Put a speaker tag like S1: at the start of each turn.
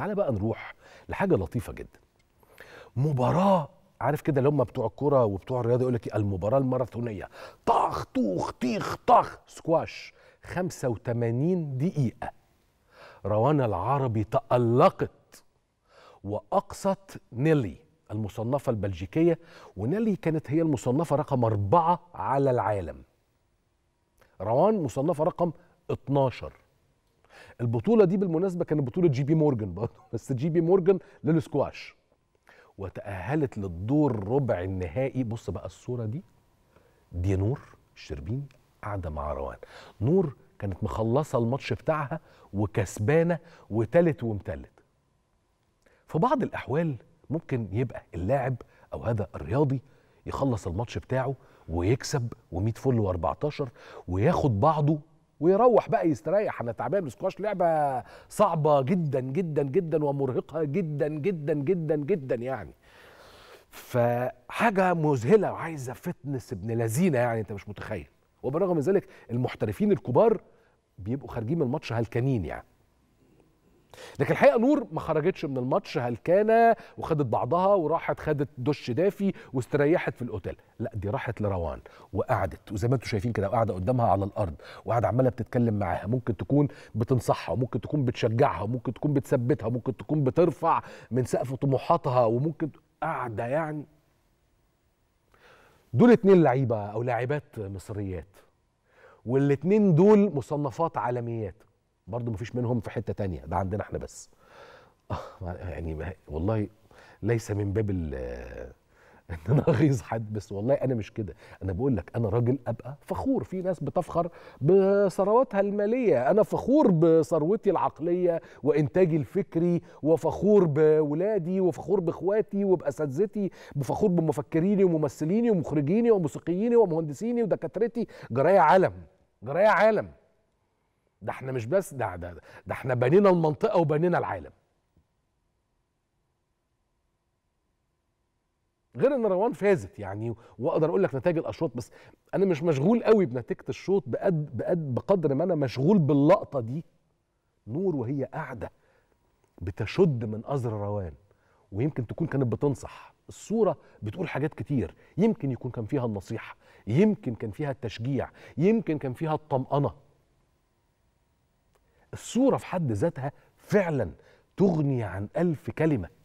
S1: تعالى بقى نروح لحاجه لطيفه جدا مباراه عارف كده اللي هم بتوع الكوره وبتوع الرياضه يقول لك إيه؟ المباراه الماراثونيه طخ طوخ طيخ طخ سكواش 85 دقيقه روانا العربي تألقت وأقصت نيلي المصنفة البلجيكية ونيلي كانت هي المصنفة رقم أربعة على العالم روان مصنفة رقم 12 البطوله دي بالمناسبه كانت بطوله جي بي مورجان برضه بس جي بي مورجان للسكواش وتاهلت للدور ربع النهائي بص بقى الصوره دي دي نور الشربيني قاعده مع روان نور كانت مخلصه الماتش بتاعها وكسبانه وتالت ومتلت في بعض الاحوال ممكن يبقى اللاعب او هذا الرياضي يخلص الماتش بتاعه ويكسب و100 فل و14 وياخد بعضه ويروح بقى يستريح انا تعبان السكواش لعبه صعبه جدا جدا جدا ومرهقه جدا جدا جدا جدا يعني فحاجه مذهله وعايزه فتنس ابن لذينه يعني انت مش متخيل وبالرغم من ذلك المحترفين الكبار بيبقوا خارجين من الماتش هلكانين يعني لكن الحقيقه نور ما خرجتش من الماتش هلكانه وخدت بعضها وراحت خدت دش دافي واستريحت في الاوتيل لا دي راحت لروان وقعدت وزي ما انتم شايفين كده قاعده قدامها على الارض وقاعده عماله بتتكلم معاها ممكن تكون بتنصحها وممكن تكون بتشجعها وممكن تكون بتثبتها وممكن تكون بترفع من سقف طموحاتها وممكن قاعده يعني دول اتنين لعيبه او لاعبات مصريات والاتنين دول مصنفات عالميات برضو مفيش منهم في حته تانية ده عندنا احنا بس آه، يعني والله ليس من باب ان انا اغيظ حد بس والله انا مش كده انا بقول لك انا راجل ابقى فخور في ناس بتفخر بثرواتها الماليه انا فخور بثروتي العقليه وانتاجي الفكري وفخور بولادي وفخور باخواتي وباساتذتي وفخور بمفكريني وممثليني ومخرجيني وموسيقييني ومهندسيني ودكاترتي جرايه عالم جرايه عالم ده احنا مش بس ده ده, ده احنا بنينا المنطقه وبنينا العالم غير ان روان فازت يعني واقدر اقول لك نتائج الاشواط بس انا مش مشغول قوي بنتيجه الشوط بقد بقد بقدر ما انا مشغول باللقطه دي نور وهي قاعده بتشد من ازر روان ويمكن تكون كانت بتنصح الصورة بتقول حاجات كتير يمكن يكون كان فيها النصيحة يمكن كان فيها التشجيع يمكن كان فيها الطمأنة الصورة في حد ذاتها فعلا تغني عن ألف كلمة